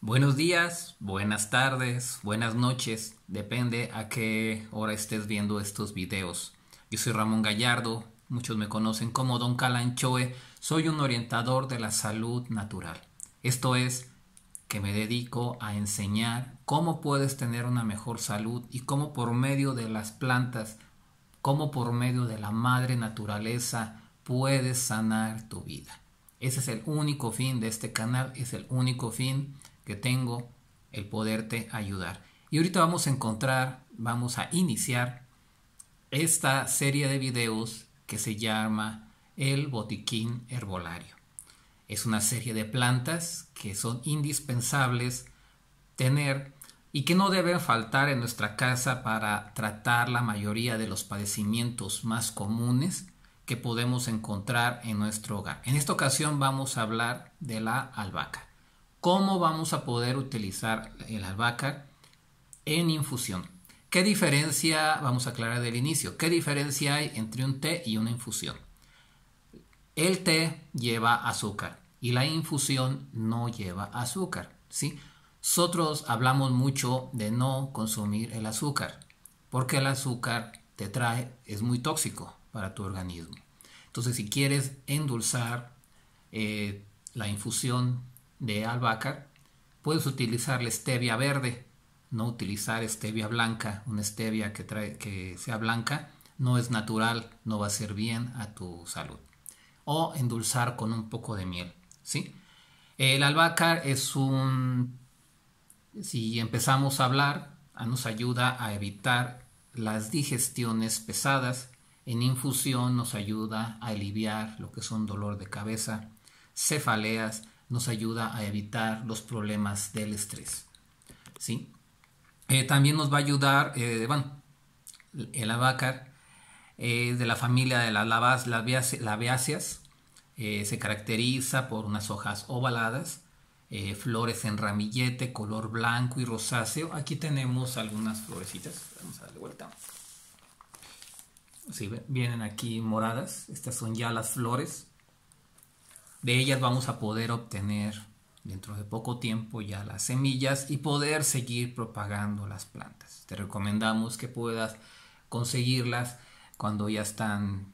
Buenos días, buenas tardes, buenas noches, depende a qué hora estés viendo estos videos. Yo soy Ramón Gallardo, muchos me conocen como Don Calanchoe, soy un orientador de la salud natural. Esto es que me dedico a enseñar cómo puedes tener una mejor salud y cómo por medio de las plantas, cómo por medio de la madre naturaleza puedes sanar tu vida. Ese es el único fin de este canal, es el único fin que tengo el poderte ayudar. Y ahorita vamos a encontrar, vamos a iniciar esta serie de videos que se llama El Botiquín Herbolario. Es una serie de plantas que son indispensables tener y que no deben faltar en nuestra casa para tratar la mayoría de los padecimientos más comunes que podemos encontrar en nuestro hogar. En esta ocasión vamos a hablar de la albahaca cómo vamos a poder utilizar el albahaca en infusión. ¿Qué diferencia, vamos a aclarar del inicio, qué diferencia hay entre un té y una infusión? El té lleva azúcar y la infusión no lleva azúcar, ¿sí? Nosotros hablamos mucho de no consumir el azúcar, porque el azúcar te trae, es muy tóxico para tu organismo. Entonces, si quieres endulzar eh, la infusión de albahaca, puedes utilizar la stevia verde, no utilizar stevia blanca, una stevia que, trae, que sea blanca no es natural, no va a ser bien a tu salud. O endulzar con un poco de miel, ¿sí? El albahaca es un... Si empezamos a hablar, nos ayuda a evitar las digestiones pesadas. En infusión nos ayuda a aliviar lo que son dolor de cabeza, cefaleas, nos ayuda a evitar los problemas del estrés. ¿sí? Eh, también nos va a ayudar, eh, bueno, el abacar eh, de la familia de las labiáceas, se caracteriza por unas hojas ovaladas, flores en ramillete, color blanco y rosáceo. Aquí tenemos algunas florecitas, vamos a darle vuelta. vienen aquí moradas, estas son ya las flores de ellas vamos a poder obtener dentro de poco tiempo ya las semillas y poder seguir propagando las plantas. Te recomendamos que puedas conseguirlas cuando ya están,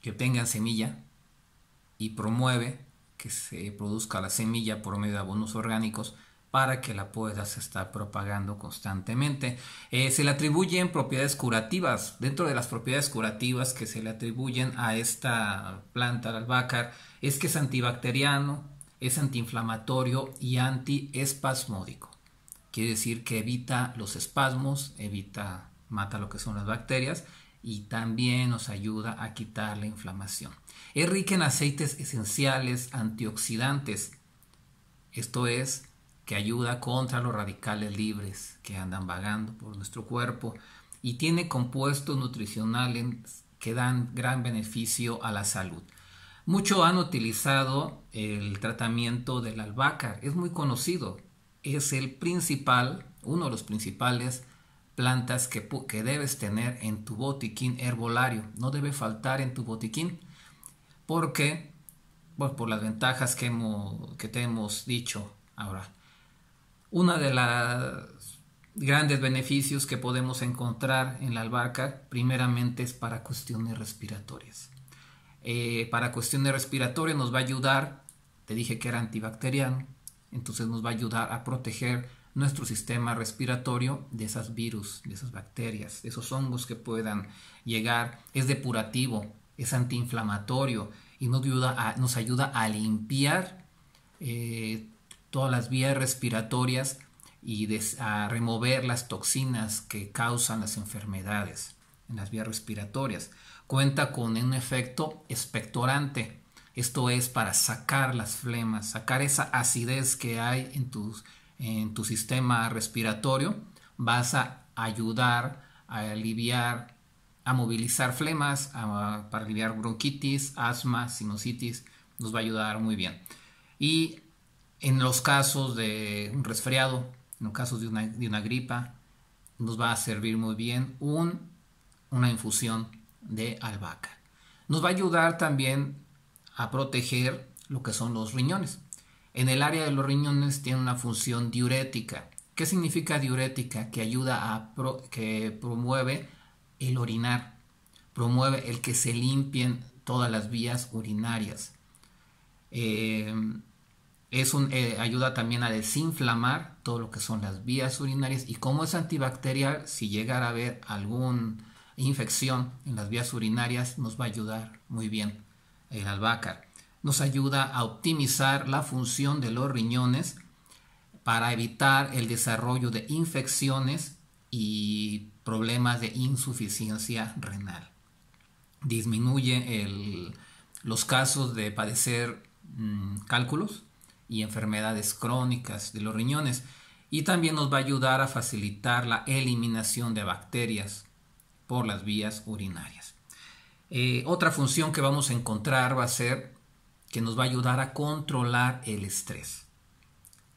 que tengan semilla y promueve que se produzca la semilla por medio de abonos orgánicos para que la puedas estar propagando constantemente. Eh, se le atribuyen propiedades curativas. Dentro de las propiedades curativas que se le atribuyen a esta planta, al albácar, es que es antibacteriano, es antiinflamatorio y antiespasmódico. Quiere decir que evita los espasmos, evita, mata lo que son las bacterias y también nos ayuda a quitar la inflamación. Es rica en aceites esenciales antioxidantes. Esto es que ayuda contra los radicales libres que andan vagando por nuestro cuerpo y tiene compuestos nutricionales que dan gran beneficio a la salud. Muchos han utilizado el tratamiento de la albahaca, es muy conocido, es el principal, uno de los principales plantas que, que debes tener en tu botiquín herbolario, no debe faltar en tu botiquín, porque bueno, por las ventajas que, que te hemos dicho ahora. Una de las grandes beneficios que podemos encontrar en la albahaca, primeramente, es para cuestiones respiratorias. Eh, para cuestiones respiratorias nos va a ayudar, te dije que era antibacteriano, entonces nos va a ayudar a proteger nuestro sistema respiratorio de esas virus, de esas bacterias, de esos hongos que puedan llegar. Es depurativo, es antiinflamatorio y nos ayuda a, nos ayuda a limpiar eh, todas las vías respiratorias y a remover las toxinas que causan las enfermedades en las vías respiratorias. Cuenta con un efecto expectorante, esto es para sacar las flemas, sacar esa acidez que hay en, tus, en tu sistema respiratorio. Vas a ayudar a aliviar, a movilizar flemas, para aliviar bronquitis, asma, sinusitis. Nos va a ayudar muy bien. Y en los casos de un resfriado, en los casos de una, gripa, nos va a servir muy bien una infusión de albahaca. Nos va a ayudar también a proteger lo que son los riñones. En el área de los riñones tiene una función diurética. ¿Qué significa diurética? Que ayuda a que promueve el orinar, promueve el que se limpien todas las vías urinarias. Eh, es eh, ayuda también a desinflamar todo lo que son las vías urinarias y como es antibacterial, si llegara a haber alguna infección en las vías urinarias, nos va a ayudar muy bien el albahaca Nos ayuda a optimizar la función de los riñones para evitar el desarrollo de infecciones y problemas de insuficiencia renal. Disminuye los casos de padecer mm, cálculos y enfermedades crónicas de los riñones y también nos va a ayudar a facilitar la eliminación de bacterias por las vías urinarias. Eh, otra función que vamos a encontrar va a ser que nos va a ayudar a controlar el estrés.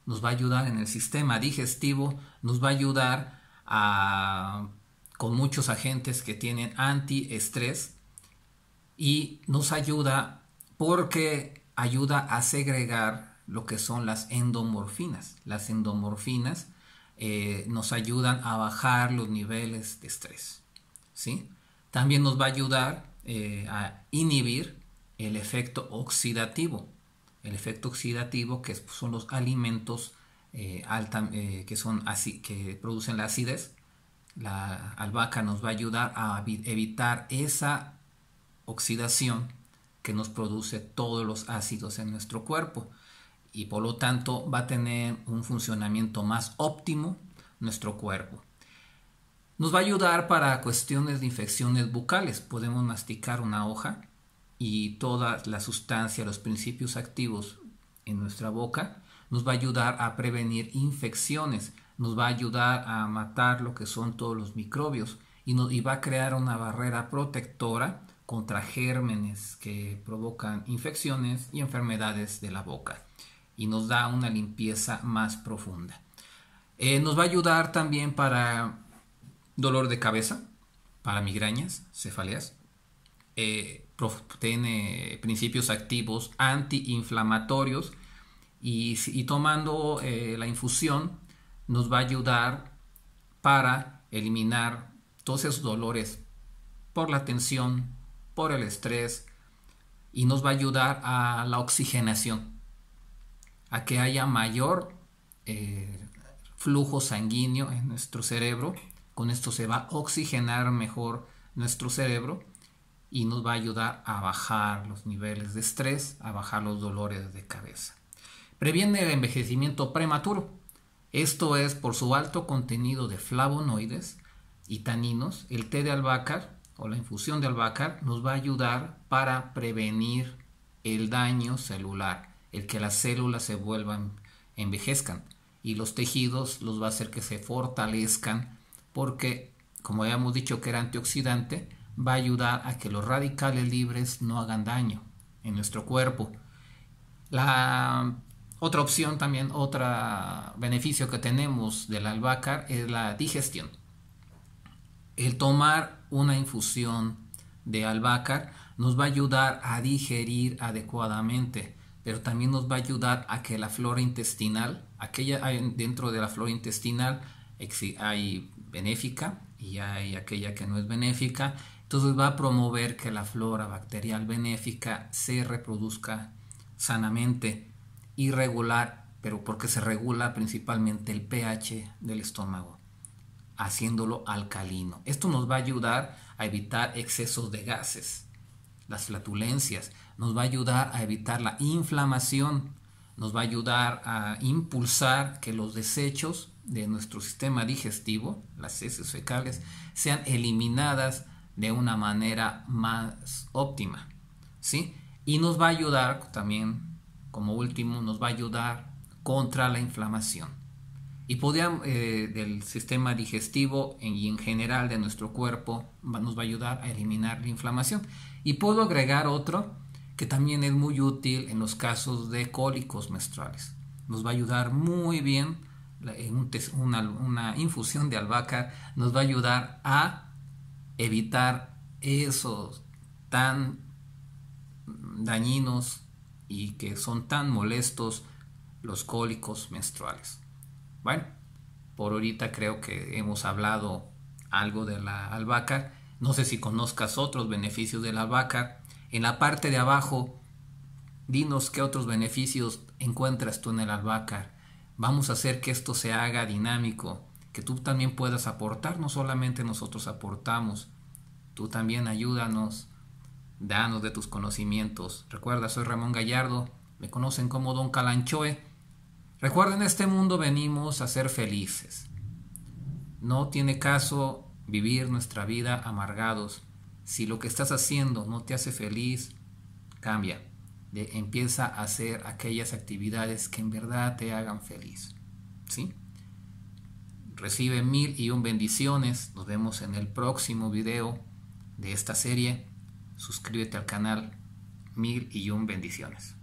Nos va a ayudar en el sistema digestivo, nos va a ayudar a, con muchos agentes que tienen antiestrés y nos ayuda porque ayuda a segregar lo que son las endomorfinas. Las endomorfinas eh, nos ayudan a bajar los niveles de estrés. ¿sí? También nos va a ayudar eh, a inhibir el efecto oxidativo. El efecto oxidativo que son los alimentos eh, que, que producen la acidez. La albahaca nos va a ayudar a evitar esa oxidación que nos produce todos los ácidos en nuestro cuerpo y por lo tanto va a tener un funcionamiento más óptimo nuestro cuerpo. Nos va a ayudar para cuestiones de infecciones bucales. Podemos masticar una hoja y toda la sustancia, los principios activos en nuestra boca nos va a ayudar a prevenir infecciones, nos va a ayudar a matar lo que son todos los microbios y, nos, y va a crear una barrera protectora contra gérmenes que provocan infecciones y enfermedades de la boca y nos da una limpieza más profunda. Eh, nos va a ayudar también para dolor de cabeza, para migrañas, cefaleas. Eh, tiene principios activos antiinflamatorios y, tomando eh, la infusión nos va a ayudar para eliminar todos esos dolores por la tensión, por el estrés y nos va a ayudar a la oxigenación a que haya mayor eh, flujo sanguíneo en nuestro cerebro. Con esto se va a oxigenar mejor nuestro cerebro y nos va a ayudar a bajar los niveles de estrés, a bajar los dolores de cabeza. Previene el envejecimiento prematuro. Esto es por su alto contenido de flavonoides y taninos. El té de albahaca o la infusión de albahaca nos va a ayudar para prevenir el daño celular el que las células se vuelvan, envejezcan y los tejidos los va a hacer que se fortalezcan porque, como habíamos hemos dicho que era antioxidante, va a ayudar a que los radicales libres no hagan daño en nuestro cuerpo. La otra opción también, otro beneficio que tenemos del albahaca es la digestión. El tomar una infusión de albahaca nos va a ayudar a digerir adecuadamente pero también nos va a ayudar a que la flora intestinal, aquella dentro de la flora intestinal hay benéfica y hay aquella que no es benéfica, entonces va a promover que la flora bacterial benéfica se reproduzca sanamente y regular, pero porque se regula principalmente el pH del estómago, haciéndolo alcalino. Esto nos va a ayudar a evitar excesos de gases, las flatulencias, nos va a ayudar a evitar la inflamación, nos va a ayudar a impulsar que los desechos de nuestro sistema digestivo, las heces fecales, sean eliminadas de una manera más óptima, ¿sí? Y nos va a ayudar también, como último, nos va a ayudar contra la inflamación. Y podríamos, eh, del sistema digestivo y en general de nuestro cuerpo, nos va a ayudar a eliminar la inflamación. Y puedo agregar otro que también es muy útil en los casos de cólicos menstruales. Nos va a ayudar muy bien una, infusión de albahaca, nos va a ayudar a evitar esos tan dañinos y que son tan molestos los cólicos menstruales. Bueno, por ahorita creo que hemos hablado algo de la albahaca. No sé si conozcas otros beneficios de la albahaca, en la parte de abajo, dinos qué otros beneficios encuentras tú en el albahacar. Vamos a hacer que esto se haga dinámico, que tú también puedas aportar, no solamente nosotros aportamos, tú también ayúdanos, danos de tus conocimientos. Recuerda, soy Ramón Gallardo, me conocen como Don Calanchoe. Recuerda, en este mundo venimos a ser felices. No tiene caso vivir nuestra vida amargados. Si lo que estás haciendo no te hace feliz, cambia. empieza a hacer aquellas actividades que en verdad te hagan feliz. ¿Sí? Recibe mil y un bendiciones. Nos vemos en el próximo video de esta serie. Suscríbete al canal. Mil y un bendiciones.